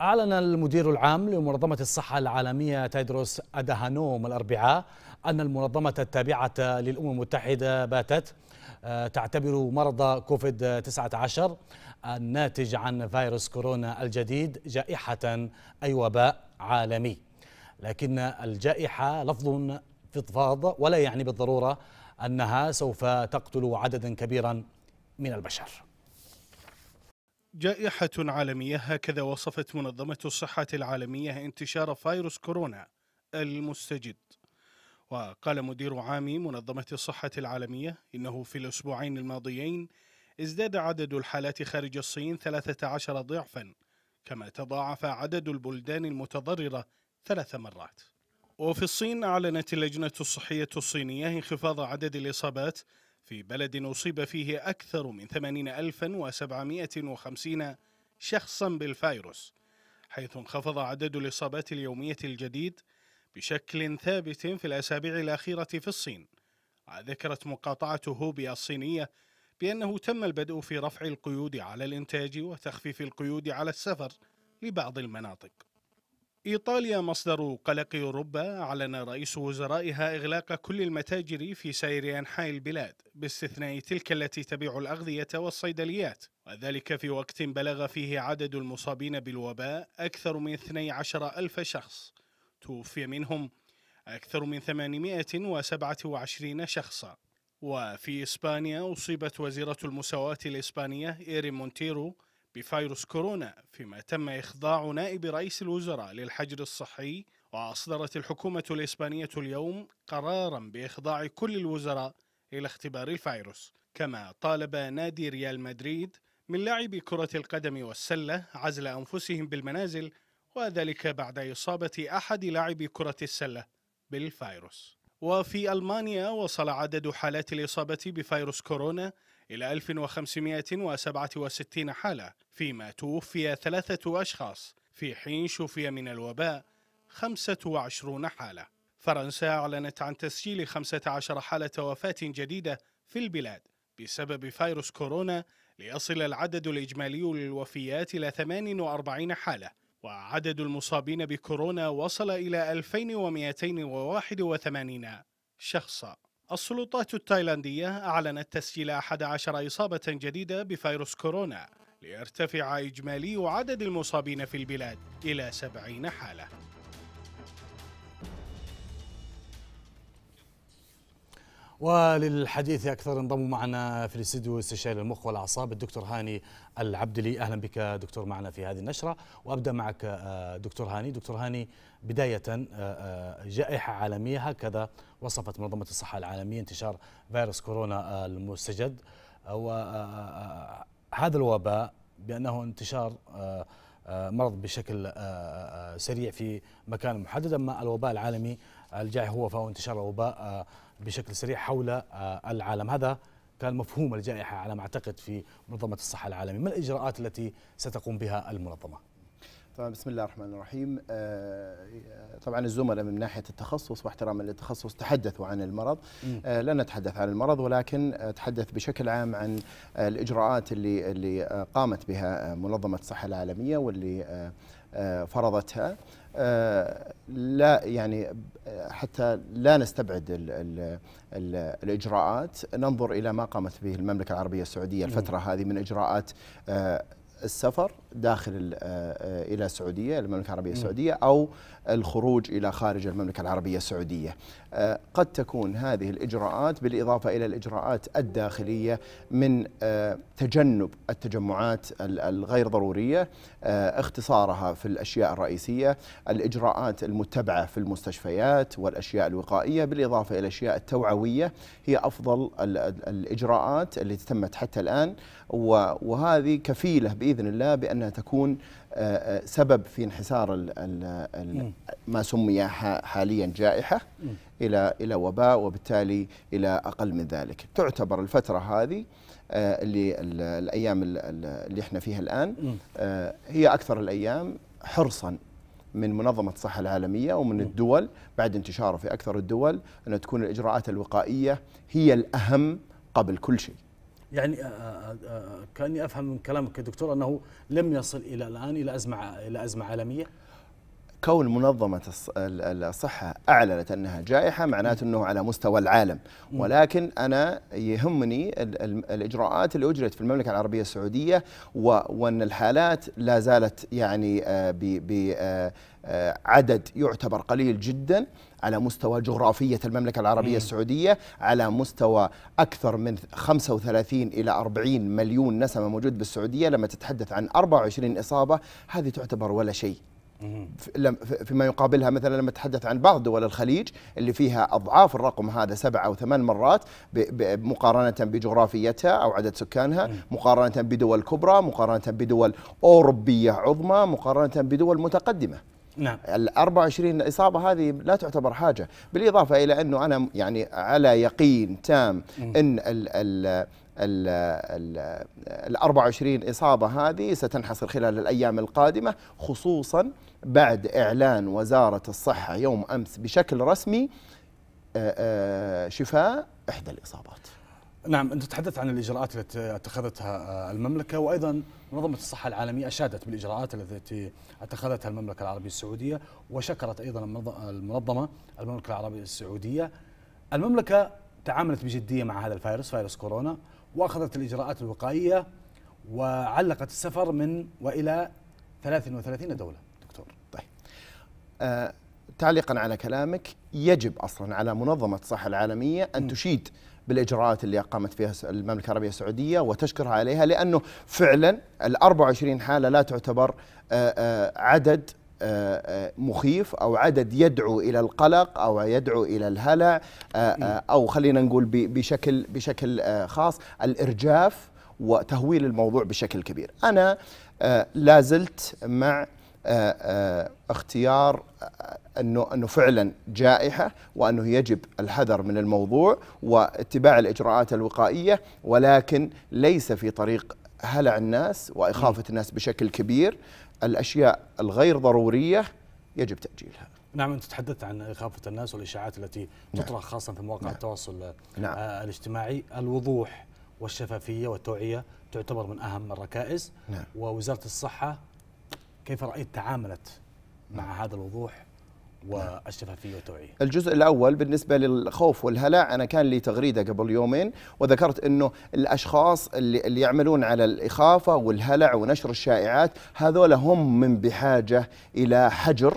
أعلن المدير العام لمنظمة الصحة العالمية تيدروس أدهانوم الأربعاء أن المنظمة التابعة للأمم المتحدة باتت آه، تعتبر مرض كوفيد 19 آه، الناتج عن فيروس كورونا الجديد جائحة أي وباء عالمي لكن الجائحة لفظ فضفاض ولا يعني بالضرورة أنها سوف تقتل عددا كبيرا من البشر جائحة عالمية هكذا وصفت منظمة الصحة العالمية انتشار فيروس كورونا المستجد وقال مدير عام منظمة الصحة العالمية إنه في الأسبوعين الماضيين ازداد عدد الحالات خارج الصين 13 ضعفا كما تضاعف عدد البلدان المتضررة ثلاث مرات وفي الصين أعلنت اللجنة الصحية الصينية انخفاض عدد الإصابات في بلد أصيب فيه أكثر من 80750 شخصا بالفيروس حيث انخفض عدد الإصابات اليومية الجديد بشكل ثابت في الأسابيع الأخيرة في الصين ذكرت مقاطعة هوبيا الصينية بأنه تم البدء في رفع القيود على الإنتاج وتخفيف القيود على السفر لبعض المناطق إيطاليا مصدر قلق أوروبا أعلن رئيس وزرائها إغلاق كل المتاجر في سائر أنحاء البلاد باستثناء تلك التي تبيع الأغذية والصيدليات وذلك في وقت بلغ فيه عدد المصابين بالوباء أكثر من 12 ألف شخص توفي منهم أكثر من 827 شخصا وفي إسبانيا أصيبت وزيرة المساواة الإسبانية إيري مونتيرو بفيروس كورونا فيما تم إخضاع نائب رئيس الوزراء للحجر الصحي وأصدرت الحكومة الإسبانية اليوم قرارا بإخضاع كل الوزراء إلى اختبار الفيروس كما طالب نادي ريال مدريد من لاعبي كرة القدم والسلة عزل أنفسهم بالمنازل وذلك بعد إصابة أحد لاعبي كرة السلة بالفيروس وفي ألمانيا وصل عدد حالات الإصابة بفيروس كورونا إلى 1567 حالة فيما توفي ثلاثة أشخاص في حين شفي من الوباء 25 حالة فرنسا أعلنت عن تسجيل 15 حالة وفاة جديدة في البلاد بسبب فيروس كورونا ليصل العدد الإجمالي للوفيات إلى 48 حالة وعدد المصابين بكورونا وصل إلى 2281 شخصاً السلطات التايلاندية أعلنت تسجيل 11 إصابة جديدة بفيروس كورونا ليرتفع إجمالي عدد المصابين في البلاد إلى 70 حالة وللحديث اكثر انضموا معنا في الاستديو استشاري المخ والاعصاب الدكتور هاني العبدلي اهلا بك دكتور معنا في هذه النشره وابدا معك آه، دكتور هاني دكتور هاني بدايه آه، آه، جائحه عالميه هكذا وصفت منظمه الصحه العالميه انتشار فيروس كورونا المستجد وهذا الوباء بانه انتشار مرض بشكل سريع في مكان محدد اما الوباء العالمي الجائحه هو فهو انتشار الوباء بشكل سريع حول آه، العالم هذا كان مفهوم الجائحة على ما أعتقد في منظمة الصحة العالمية ما الإجراءات التي ستقوم بها المنظمة؟ بسم الله الرحمن الرحيم آه، آه، طبعا الزملاء من ناحيه التخصص واحتراما للتخصص تحدثوا عن المرض آه، لن نتحدث عن المرض ولكن تحدث بشكل عام عن الاجراءات اللي اللي قامت بها منظمه الصحه العالميه واللي فرضتها لا يعني حتى لا نستبعد الـ الـ الـ الاجراءات ننظر الى ما قامت به المملكه العربيه السعوديه الفتره هذه من اجراءات السفر داخل آه، آه، الى السعوديه المملكه العربيه السعوديه او الخروج الى خارج المملكه العربيه السعوديه. آه، قد تكون هذه الاجراءات بالاضافه الى الاجراءات الداخليه من تجنب التجمعات الغير ضروريه، اختصارها في الاشياء الرئيسيه، الاجراءات المتبعه في المستشفيات والاشياء الوقائيه بالاضافه الى الاشياء التوعويه هي افضل الاجراءات التي تمت حتى الان وهذه كفيله باذن الله بان أنها تكون آه، آه، سبب في انحسار ال ال ما سمي حاليا جائحة إلى إلى وباء وبالتالي إلى أقل من ذلك تعتبر الفترة هذه آه، اللي الأيام اللي احنا فيها الآن هي أكثر الأيام حرصا من منظمة الصحة العالمية ومن الدول بعد انتشاره في أكثر الدول أن تكون الإجراءات الوقائية هي الأهم قبل كل شيء يعني آه، آه، آه، كاني افهم من كلامك يا دكتور انه لم يصل الى الان الى ازمه الى ازمه عالميه كون منظمة الصحة أعلنت أنها جائحة معناته أنه على مستوى العالم ولكن أنا يهمني الإجراءات اللي أجرت في المملكة العربية السعودية وأن الحالات لا زالت يعني آه، بعدد آه، آه، يعتبر قليل جدا على مستوى جغرافية المملكة العربية السعودية على مستوى أكثر من 35 إلى 40 مليون نسمة موجود بالسعودية لما تتحدث عن 24 إصابة هذه تعتبر ولا شيء فيما يقابلها مثلا لما تحدث عن بعض دول الخليج اللي فيها اضعاف الرقم هذا سبع او ثمان مرات مقارنه بجغرافيتها او عدد سكانها، مقارنه بدول كبرى، مقارنه بدول اوروبيه عظمى، مقارنه بدول متقدمه. نعم ال 24 اصابه هذه لا تعتبر حاجه، بالاضافه الى انه انا يعني على يقين تام ان ال ال ال ال 24 اصابه هذه ستنحصر خلال الايام القادمه خصوصا بعد إعلان وزارة الصحة يوم أمس بشكل رسمي آه، آه، شفاء إحدى الإصابات نعم أنت تحدثت عن الإجراءات التي اتخذتها آه، المملكة وأيضا منظمة الصحة العالمية أشادت بالإجراءات التي اتخذتها المملكة العربية السعودية وشكرت أيضا المنظمة المملكة العربية السعودية المملكة تعاملت بجدية مع هذا الفيروس فيروس كورونا وأخذت الإجراءات الوقائية وعلقت السفر من وإلى 33 دولة آه، تعليقا على كلامك يجب اصلا على منظمه الصحه العالميه ان تشيد بالاجراءات اللي اقامت فيها المملكه العربيه السعوديه وتشكرها عليها لانه فعلا ال 24 حاله لا تعتبر آه، آه، عدد مخيف او عدد يدعو الى القلق او يدعو الى الهلع او خلينا نقول بشكل بشكل خاص الارجاف وتهويل الموضوع بشكل كبير. انا لازلت مع آه، آه، اختيار آه، انه انه فعلا جائحه وانه يجب الحذر من الموضوع واتباع الاجراءات الوقائيه ولكن ليس في طريق هلع الناس واخافه الناس بشكل كبير الاشياء الغير ضروريه يجب تاجيلها نعم انت تحدثت عن اخافه الناس والاشاعات التي نعم. تطرح خاصه في مواقع نعم. التواصل نعم. الاجتماعي الوضوح والشفافيه والتوعيه تعتبر من اهم الركائز نعم. ووزاره الصحه كيف رأيت تعاملت مع نعم. هذا الوضوح نعم. والشفافية والتوعية الجزء الأول بالنسبة للخوف والهلع أنا كان لي تغريدة قبل يومين وذكرت أنه الأشخاص اللي, اللي يعملون على الإخافة والهلع ونشر الشائعات هذول هم من بحاجة إلى حجر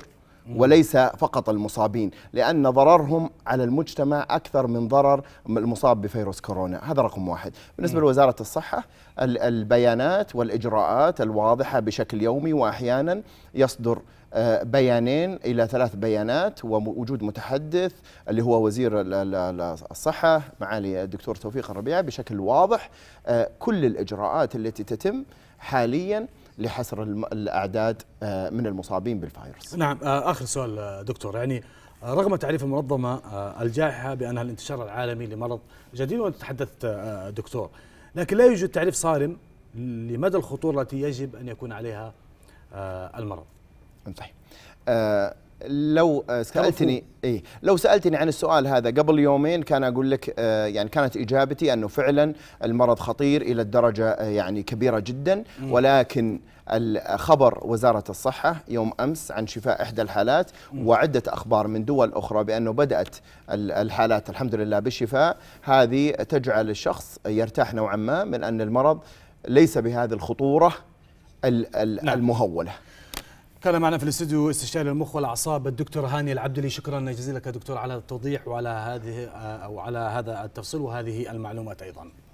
وليس فقط المصابين لأن ضررهم على المجتمع أكثر من ضرر المصاب بفيروس كورونا هذا رقم واحد بالنسبة لوزارة الصحة البيانات والإجراءات الواضحة بشكل يومي وأحيانا يصدر آه، بيانين الى ثلاث بيانات ووجود متحدث اللي هو وزير الصحه معالي الدكتور توفيق الربيع بشكل واضح آه، كل الاجراءات التي تتم حاليا لحصر الاعداد آه، من المصابين بالفيروس. نعم آه، اخر سؤال آه، دكتور يعني رغم تعريف المنظمه الجائحه بانها الانتشار العالمي لمرض جديد وانت تحدثت دكتور لكن لا يوجد تعريف صارم لمدى الخطوره التي يجب ان يكون عليها المرض. صحيح. لو آه، سالتني اي لو سالتني عن السؤال هذا قبل يومين كان اقول لك آه، يعني كانت اجابتي انه فعلا المرض خطير الى الدرجه آه، يعني كبيره جدا ولكن خبر وزارة الصحة يوم أمس عن شفاء إحدى الحالات وعدة أخبار من دول أخرى بأنه بدأت الحالات الحمد لله بالشفاء هذه تجعل الشخص يرتاح نوعا ما من أن المرض ليس بهذه الخطورة نعم. المهولة نعم. كان معنا في الاستوديو استشاري المخ والاعصاب الدكتور هاني العبدلي شكرا جزيلا لك دكتور على التوضيح وعلى هذه آه، او على هذا التفصيل وهذه المعلومات ايضا